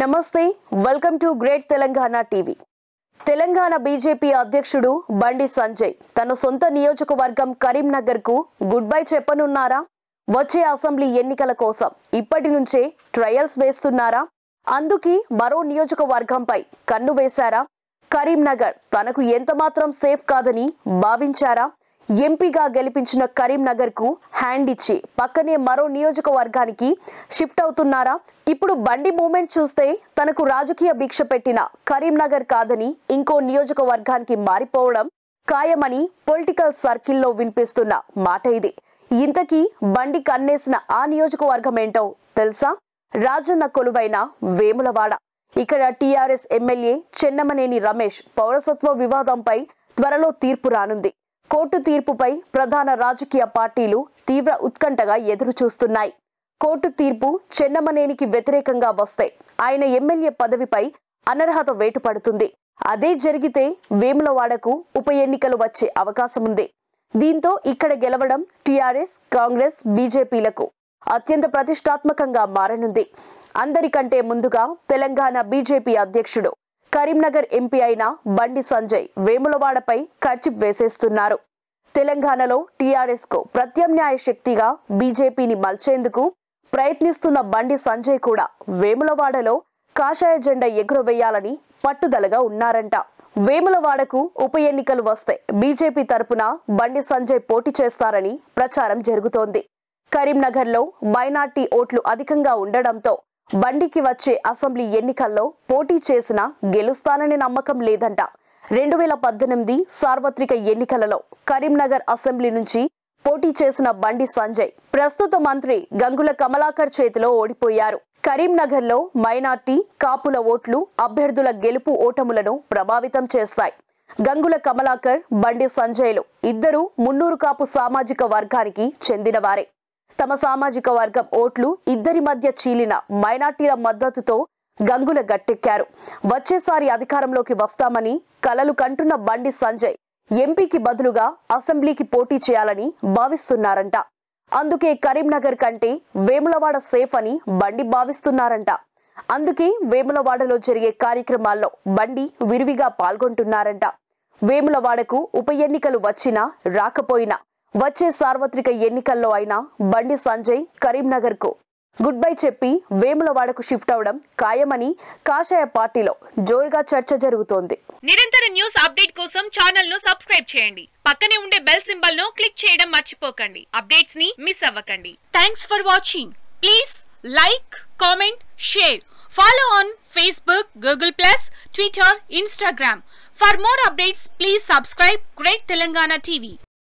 నమస్తే welcome to great Telangana TV Telangana BJP అధ్యక్షుడు బండి సంజయ్ తన సొంత నియోజకవర్గం కరీంనగర్ కు గుడ్ బై చెప్పనున్నారా వచ్చే అసెంబ్లీ ఎన్నికల కోసం ఇప్పటి నుంచే ట్రయల్స్ వేస్తున్నారా అందుకే మరో నియోజకవర్గంపై కన్ను వేశారా కరీంనగర్ తనకు ఎంతమాత్రం సేఫ్ కాదని భావించారా ఎంపీగా గెలిపించిన కరీంనగర్కు హ్యాండ్ ఇచ్చి పక్కనే మరో నియోజకవర్గానికి షిఫ్ట్ అవుతున్నారా ఇప్పుడు బండి మూమెంట్ చూస్తే తనకు రాజకీయ భిక్ష పెట్టిన కరీంనగర్ కాదని ఇంకో నియోజకవర్గానికి మారిపోవడం ఖాయమని పొలిటికల్ సర్కిల్లో వినిపిస్తున్న మాట ఇది ఇంతకీ బండి కన్నేసిన ఆ నియోజకవర్గం ఏంటో తెలుసా రాజన్న కొలువైన వేములవాడ ఇక్కడ టీఆర్ఎస్ ఎమ్మెల్యే చెన్నమనేని రమేష్ పౌరసత్వ వివాదంపై త్వరలో తీర్పు రానుంది కోర్టు తీర్పుపై ప్రధాన రాజకీయ పార్టీలు తీవ్ర ఉత్కంఠగా ఎదురుచూస్తున్నాయి కోర్టు తీర్పు చెన్నమనేనికి వ్యతిరేకంగా వస్తే ఆయన ఎమ్మెల్యే పదవిపై అనర్హత వేటుపడుతుంది అదే జరిగితే వేములవాడకు ఉప ఎన్నికలు వచ్చే అవకాశముంది దీంతో ఇక్కడ గెలవడం టీఆర్ఎస్ కాంగ్రెస్ బీజేపీలకు అత్యంత ప్రతిష్టాత్మకంగా మారనుంది అందరికంటే ముందుగా తెలంగాణ బీజేపీ అధ్యక్షుడు కరీంనగర్ ఎంపీ అయిన బండి సంజయ్ వేములవాడపై ఖర్చిప్ వేసేస్తున్నారు తెలంగాణలో టీఆర్ఎస్కు ప్రత్యామ్నాయ శక్తిగా బీజేపీని మలిచేందుకు ప్రయత్నిస్తున్న బండి సంజయ్ కూడా వేములవాడలో కాషాయ జెండా ఎగురవేయాలని పట్టుదలగా ఉన్నారంట వేములవాడకు ఉప ఎన్నికలు వస్తే బీజేపీ తరపున బండి సంజయ్ పోటీ చేస్తారని ప్రచారం జరుగుతోంది కరీంనగర్లో మైనార్టీ ఓట్లు అధికంగా ఉండడంతో బండికి వచ్చే అసెంబ్లీ ఎన్నికల్లో పోటీ చేసినా గెలుస్తాననే నమ్మకం లేదంట రెండు వేల పద్దెనిమిది సార్వత్రిక ఎన్నికలలో కరీంనగర్ అసెంబ్లీ నుంచి పోటీ చేసిన బండి సంజయ్ ప్రస్తుత మంత్రి గంగుల కమలాకర్ చేతిలో ఓడిపోయారు కరీంనగర్లో మైనార్టీ కాపుల ఓట్లు అభ్యర్థుల గెలుపు ఓటములను ప్రభావితం చేస్తాయి గంగుల కమలాకర్ బండి సంజయ్లు ఇద్దరు మున్నూరు కాపు సామాజిక వర్గానికి చెందినవారే తమ సామాజిక వర్గం ఓట్లు ఇద్దరి మధ్య చీలిన మైనార్టీల మద్దతుతో గంగుల గట్టెక్కారు వచ్చేసారి అధికారంలోకి వస్తామని కలలు కంటున్న బండి సంజయ్ ఎంపీకి బదులుగా అసెంబ్లీకి పోటీ చేయాలని భావిస్తున్నారంట అందుకే కరీంనగర్ కంటే వేములవాడ సేఫ్ అని బండి భావిస్తున్నారంట అందుకే వేములవాడలో జరిగే కార్యక్రమాల్లో బండి విరివిగా పాల్గొంటున్నారంట వేములవాడకు ఉప ఎన్నికలు వచ్చినా రాకపోయినా వచ్చే సార్వత్రిక ఎన్నికల్లో అయినా బండి సంజయ్ కరీంనగర్ కు గుడ్ బై చెప్పి వేములవాడకు షిఫ్ట్ అవడం ఖాయమని కాషాయ పార్టీలో జోరుగా చర్చ జరుగుతోంది నిరంతర న్యూస్ అప్డేట్ కోసం ఛానల్ ను సబ్స్క్రైబ్ చేయండి పక్కనే ఉండే బెల్ సింబల్ ను క్లిక్ చేయడం మర్చిపోకండి అప్డేట్స్ ని మిస్ అవ్వకండి thanks for watching please like comment share follow on Facebook Google plus Twitter Instagram for more updates please subscribe great Telangana TV